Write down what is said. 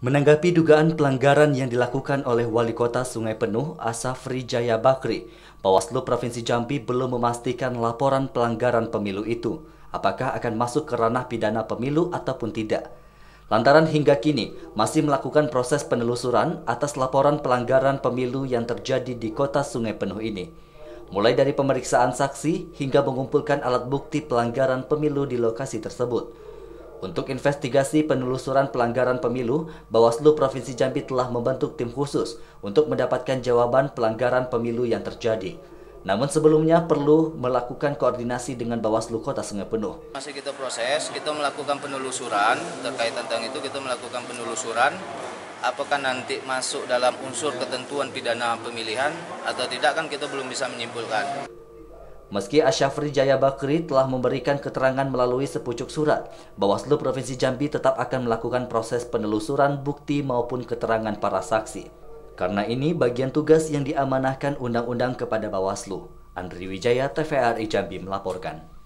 Menanggapi dugaan pelanggaran yang dilakukan oleh Wali Kota Sungai Penuh, Asafri Jaya Bakri, Bawaslu Provinsi Jambi belum memastikan laporan pelanggaran pemilu itu, apakah akan masuk ke ranah pidana pemilu ataupun tidak. Lantaran hingga kini masih melakukan proses penelusuran atas laporan pelanggaran pemilu yang terjadi di Kota Sungai Penuh ini. Mulai dari pemeriksaan saksi hingga mengumpulkan alat bukti pelanggaran pemilu di lokasi tersebut. Untuk investigasi penelusuran pelanggaran pemilu, Bawaslu Provinsi Jambi telah membentuk tim khusus untuk mendapatkan jawaban pelanggaran pemilu yang terjadi. Namun sebelumnya perlu melakukan koordinasi dengan Bawaslu Kota Penuh. Masih kita proses, kita melakukan penelusuran, terkait tentang itu kita melakukan penelusuran, apakah nanti masuk dalam unsur ketentuan pidana pemilihan atau tidak kan kita belum bisa menyimpulkan. Meski Asyafri Jaya Bakri telah memberikan keterangan melalui sepucuk surat, Bawaslu Provinsi Jambi tetap akan melakukan proses penelusuran bukti maupun keterangan para saksi. Karena ini bagian tugas yang diamanahkan undang-undang kepada Bawaslu. Andri Wijaya, TVRI Jambi melaporkan.